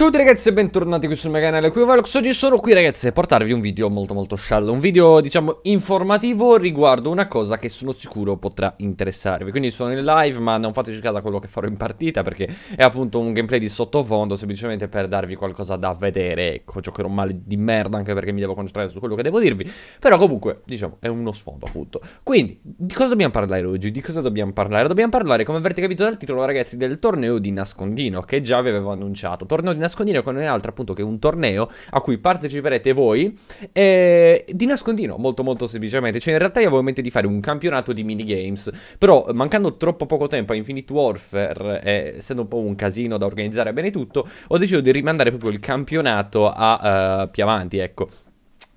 Ciao a tutti ragazzi e bentornati qui sul mio canale Quivox Oggi sono qui ragazzi a portarvi un video molto molto sciallo Un video diciamo informativo riguardo una cosa che sono sicuro potrà interessarvi Quindi sono in live ma non fateci caso a quello che farò in partita Perché è appunto un gameplay di sottofondo semplicemente per darvi qualcosa da vedere Ecco giocherò male di merda anche perché mi devo concentrare su quello che devo dirvi Però comunque diciamo è uno sfondo appunto Quindi di cosa dobbiamo parlare oggi? Di cosa dobbiamo parlare? Dobbiamo parlare come avrete capito dal titolo ragazzi del torneo di nascondino Che già vi avevo annunciato Torneo di nascondino nascondino che non è altro appunto che un torneo a cui parteciperete voi eh, di nascondino, molto molto semplicemente. Cioè in realtà io avevo in mente di fare un campionato di minigames, però eh, mancando troppo poco tempo a Infinite Warfare, eh, essendo un po' un casino da organizzare bene tutto, ho deciso di rimandare proprio il campionato a uh, più avanti, ecco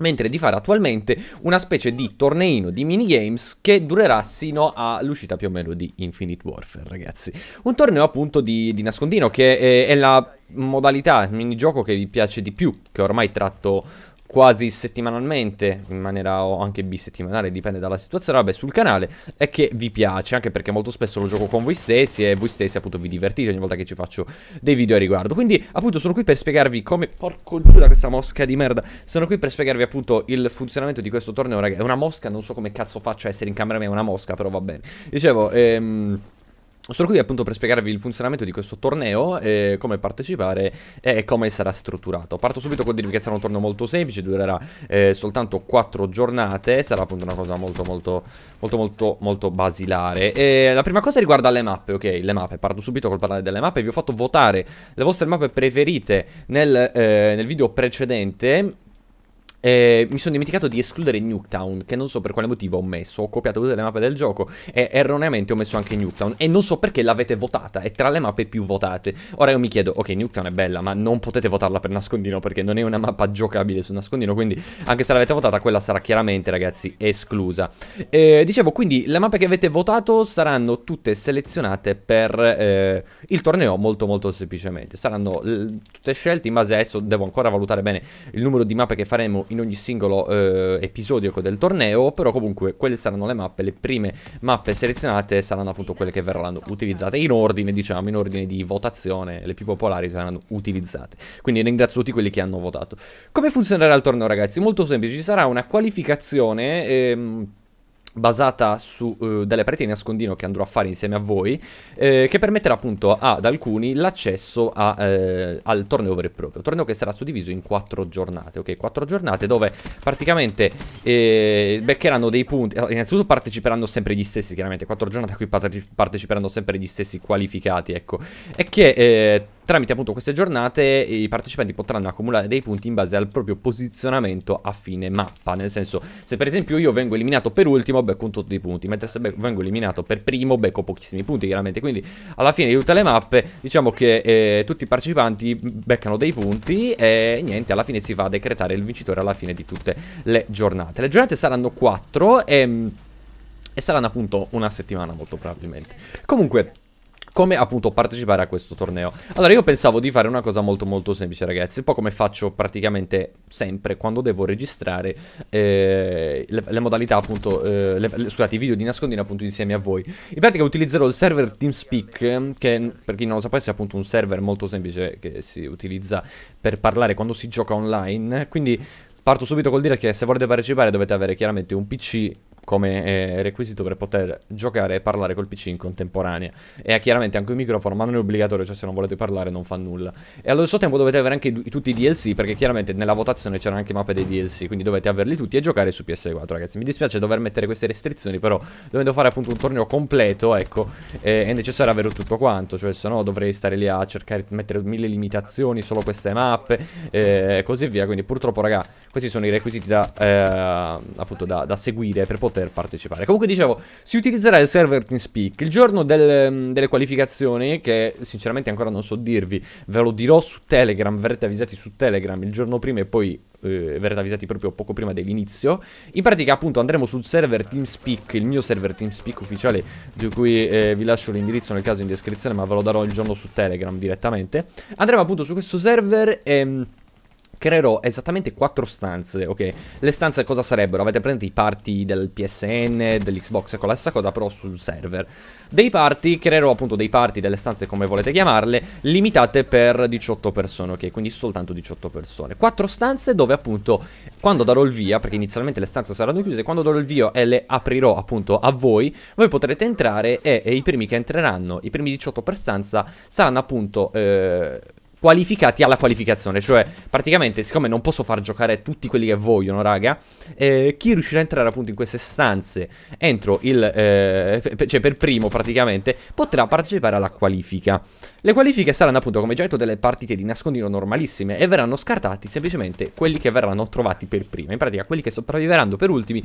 mentre di fare attualmente una specie di torneino di minigames che durerà sino all'uscita più o meno di Infinite Warfare, ragazzi. Un torneo appunto di, di nascondino che è, eh, è la modalità, il minigioco che vi piace di più, che ormai tratto quasi settimanalmente, in maniera o anche bisettimanale, dipende dalla situazione, vabbè, sul canale, è che vi piace, anche perché molto spesso lo gioco con voi stessi e voi stessi appunto vi divertite ogni volta che ci faccio dei video a riguardo. Quindi appunto sono qui per spiegarvi come, porco giura questa mosca di merda, sono qui per spiegarvi appunto il funzionamento di questo torneo, ragazzi, è una mosca, non so come cazzo faccio a essere in camera mia è una mosca, però va bene. Dicevo, ehm... Sono qui appunto per spiegarvi il funzionamento di questo torneo, eh, come partecipare e come sarà strutturato. Parto subito con dirvi che sarà un torneo molto semplice, durerà eh, soltanto 4 giornate, sarà appunto una cosa molto molto molto molto molto basilare. E la prima cosa riguarda le mappe, ok? Le mappe, parto subito col parlare delle mappe, vi ho fatto votare le vostre mappe preferite nel, eh, nel video precedente eh, mi sono dimenticato di escludere Nuketown, che non so per quale motivo ho messo. Ho copiato tutte le mappe del gioco e erroneamente ho messo anche Nuketown. E non so perché l'avete votata, è tra le mappe più votate. Ora io mi chiedo, ok, Nuketown è bella, ma non potete votarla per nascondino perché non è una mappa giocabile su nascondino. Quindi anche se l'avete votata, quella sarà chiaramente, ragazzi, esclusa. Eh, dicevo, quindi le mappe che avete votato saranno tutte selezionate per eh, il torneo molto molto semplicemente. Saranno tutte scelte in base a adesso, devo ancora valutare bene il numero di mappe che faremo in ogni singolo eh, episodio del torneo, però comunque quelle saranno le mappe, le prime mappe selezionate saranno appunto quelle che verranno utilizzate in ordine, diciamo, in ordine di votazione, le più popolari saranno utilizzate. Quindi ringrazio tutti quelli che hanno votato. Come funzionerà il torneo ragazzi? Molto semplice, ci sarà una qualificazione... Ehm, basata su uh, delle pareti di nascondino che andrò a fare insieme a voi, eh, che permetterà appunto ad alcuni l'accesso a, eh, al torneo vero e proprio, torneo che sarà suddiviso in quattro giornate, ok? Quattro giornate dove praticamente eh, beccheranno dei punti, innanzitutto parteciperanno sempre gli stessi, chiaramente, quattro giornate a cui parteciperanno sempre gli stessi qualificati, ecco, e che eh, Tramite appunto queste giornate i partecipanti potranno accumulare dei punti in base al proprio posizionamento a fine mappa, nel senso se per esempio io vengo eliminato per ultimo becco un tot di punti, mentre se vengo eliminato per primo becco pochissimi punti chiaramente, quindi alla fine di tutte le mappe diciamo che eh, tutti i partecipanti beccano dei punti e niente alla fine si va a decretare il vincitore alla fine di tutte le giornate. Le giornate saranno 4 e, ehm, e saranno appunto una settimana molto probabilmente. Comunque come appunto partecipare a questo torneo. Allora io pensavo di fare una cosa molto molto semplice ragazzi, un po' come faccio praticamente sempre quando devo registrare eh, le, le, modalità appunto, eh, le, scusate i video di nascondino appunto insieme a voi. In pratica utilizzerò il server TeamSpeak che per chi non lo sapesse è appunto un server molto semplice che si utilizza per parlare quando si gioca online, quindi... Parto subito col dire che se volete partecipare dovete avere chiaramente un PC come eh, requisito per poter giocare e parlare col PC in contemporanea. E ha chiaramente anche un microfono, ma non è obbligatorio, cioè se non volete parlare non fa nulla. E allo stesso tempo dovete avere anche i, tutti i DLC, perché chiaramente nella votazione c'erano anche mappe dei DLC, quindi dovete averli tutti e giocare su PS4, ragazzi. Mi dispiace dover mettere queste restrizioni, però dovendo fare appunto un torneo completo, ecco, eh, è necessario avere tutto quanto, cioè se no dovrei stare lì a cercare di mettere mille limitazioni, solo queste mappe, eh, e eh, così via. Quindi purtroppo, raga, questi sono i requisiti da, eh, appunto, da, da seguire per poter poter partecipare. Comunque dicevo, si utilizzerà il server TeamSpeak. Il giorno del, mm, delle qualificazioni, che sinceramente ancora non so dirvi, ve lo dirò su Telegram, verrete avvisati su Telegram il giorno prima e poi eh, verrete avvisati proprio poco prima dell'inizio. In pratica appunto andremo sul server TeamSpeak, il mio server TeamSpeak ufficiale di cui eh, vi lascio l'indirizzo nel caso in descrizione ma ve lo darò il giorno su Telegram direttamente. Andremo appunto su questo server e... Mm, creerò esattamente quattro stanze, ok? Le stanze cosa sarebbero? Avete presente i party del PSN, dell'Xbox, ecco la stessa cosa però sul server. Dei party, creerò appunto dei party delle stanze come volete chiamarle, limitate per 18 persone, ok? Quindi soltanto 18 persone. Quattro stanze dove appunto quando darò il via, perché inizialmente le stanze saranno chiuse, quando darò il via e le aprirò appunto a voi, voi potrete entrare e, e i primi che entreranno, i primi 18 per stanza, saranno appunto... Eh, qualificati alla qualificazione. Cioè, praticamente, siccome non posso far giocare tutti quelli che vogliono, raga, eh, chi riuscirà a entrare appunto in queste stanze entro il... Eh, per, cioè per primo praticamente, potrà partecipare alla qualifica. Le qualifiche saranno appunto, come già detto, delle partite di nascondino normalissime e verranno scartati semplicemente quelli che verranno trovati per prima. In pratica, quelli che sopravviveranno per ultimi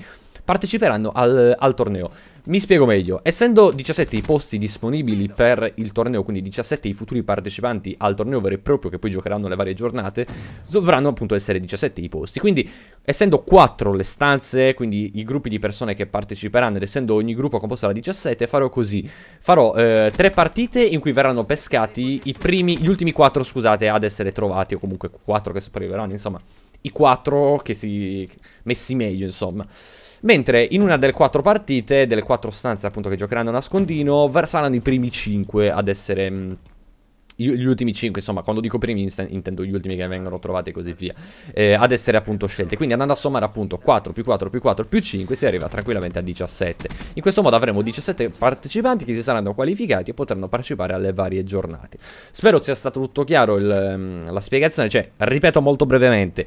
parteciperanno al, al torneo. Mi spiego meglio, essendo 17 i posti disponibili per il torneo, quindi 17 i futuri partecipanti al torneo vero e proprio che poi giocheranno le varie giornate, dovranno appunto essere 17 i posti. Quindi essendo 4 le stanze, quindi i gruppi di persone che parteciperanno ed essendo ogni gruppo composto da 17, farò così. Farò eh, partite in cui verranno pescati i primi, gli ultimi 4 scusate ad essere trovati o comunque 4 che sopravviveranno, insomma, i 4 che si messi meglio, insomma. Mentre in una delle quattro partite, delle quattro stanze appunto che giocheranno a nascondino, saranno i primi 5 ad essere... Mm, gli ultimi 5, insomma, quando dico primi intendo gli ultimi che vengono trovati e così via, eh, ad essere appunto scelti. Quindi andando a sommare appunto 4 più 4 più 4 più 5 si arriva tranquillamente a 17. In questo modo avremo 17 partecipanti che si saranno qualificati e potranno partecipare alle varie giornate. Spero sia stato tutto chiaro il, mm, la spiegazione, cioè, ripeto molto brevemente.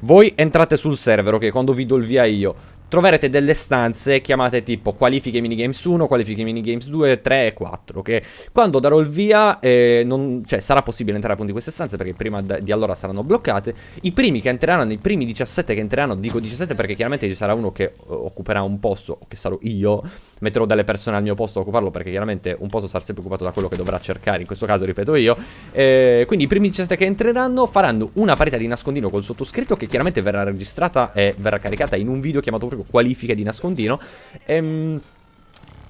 Voi entrate sul server, ok, quando vi do il via io, troverete delle stanze chiamate tipo qualifiche minigames 1, qualifiche minigames 2, 3 e 4, che quando darò il via eh, non, cioè, sarà possibile entrare appunto in queste stanze perché prima di allora saranno bloccate. I primi che entreranno, i primi 17 che entreranno, dico 17 perché chiaramente ci sarà uno che eh, occuperà un posto, che sarò io, metterò delle persone al mio posto a occuparlo perché chiaramente un posto sarà sempre occupato da quello che dovrà cercare, in questo caso ripeto io. Eh, quindi i primi 17 che entreranno faranno una parità di nascondino col sottoscritto che chiaramente verrà registrata e verrà caricata in un video chiamato proprio qualifiche di nascondino. Ehm...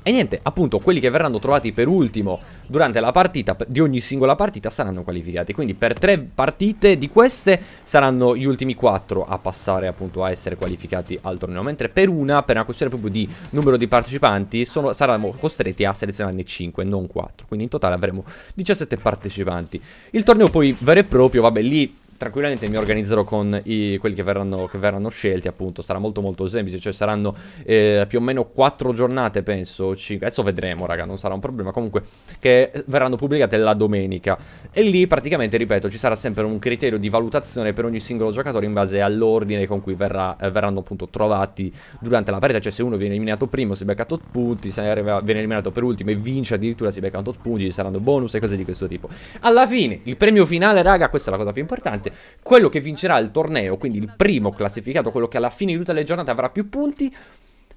E niente, appunto, quelli che verranno trovati per ultimo durante la partita, di ogni singola partita, saranno qualificati. Quindi per tre partite di queste saranno gli ultimi quattro a passare appunto a essere qualificati al torneo. Mentre per una, per una questione proprio di numero di partecipanti, sono, saremo costretti a selezionarne 5, non 4. Quindi in totale avremo 17 partecipanti. Il torneo poi vero e proprio, vabbè, lì tranquillamente mi organizzerò con i, quelli che verranno, che verranno, scelti, appunto. Sarà molto molto semplice, cioè saranno eh, più o meno quattro giornate, penso, 5. Adesso vedremo, raga, non sarà un problema. Comunque, che verranno pubblicate la domenica. E lì, praticamente, ripeto, ci sarà sempre un criterio di valutazione per ogni singolo giocatore in base all'ordine con cui verrà, eh, verranno appunto trovati durante la partita. Cioè, se uno viene eliminato primo, si becca 8 punti, se arriva, viene eliminato per ultimo e vince addirittura si becca 8 punti, ci saranno bonus e cose di questo tipo. Alla fine, il premio finale, raga, questa è la cosa più importante, quello che vincerà il torneo, quindi il primo classificato, quello che alla fine di tutte le giornate avrà più punti,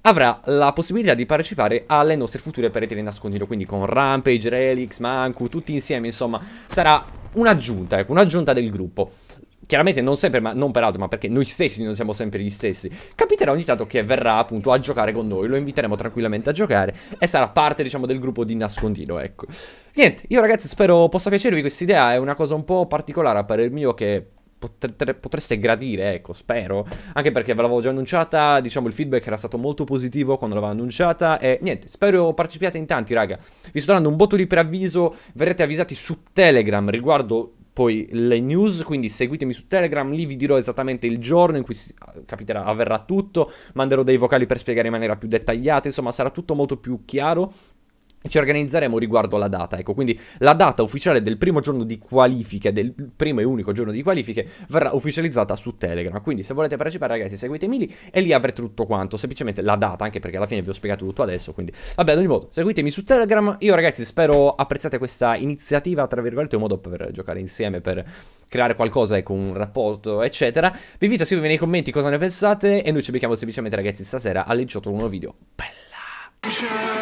avrà la possibilità di partecipare alle nostre future pareti di nascondiglio, quindi con Rampage, Relix, Manku, tutti insieme, insomma, sarà un'aggiunta, ecco, un'aggiunta del gruppo chiaramente non sempre, ma non per altro, ma perché noi stessi non siamo sempre gli stessi, capiterà ogni tanto che verrà appunto a giocare con noi, lo inviteremo tranquillamente a giocare e sarà parte diciamo del gruppo di Nascondino, ecco. Niente, io ragazzi spero possa piacervi questa idea, è una cosa un po' particolare a parer mio che potreste gradire, ecco, spero. Anche perché ve l'avevo già annunciata, diciamo il feedback era stato molto positivo quando l'avevo annunciata e niente, spero partecipiate in tanti, raga. Vi sto dando un botto di preavviso, verrete avvisati su Telegram riguardo poi le news, quindi seguitemi su Telegram, lì vi dirò esattamente il giorno in cui si, capiterà, avverrà tutto, manderò dei vocali per spiegare in maniera più dettagliata, insomma sarà tutto molto più chiaro ci organizzeremo riguardo alla data, ecco, quindi la data ufficiale del primo giorno di qualifiche, del primo e unico giorno di qualifiche, verrà ufficializzata su Telegram, quindi se volete partecipare ragazzi seguitemi lì e lì avrete tutto quanto, semplicemente la data, anche perché alla fine vi ho spiegato tutto adesso, quindi vabbè ad ogni modo seguitemi su Telegram, io ragazzi spero apprezzate questa iniziativa, tra virgolette, un modo per giocare insieme, per creare qualcosa, ecco, un rapporto, eccetera, vi invito a scrivermi nei commenti cosa ne pensate e noi ci becchiamo semplicemente ragazzi stasera alle 18 un nuovo video, bella!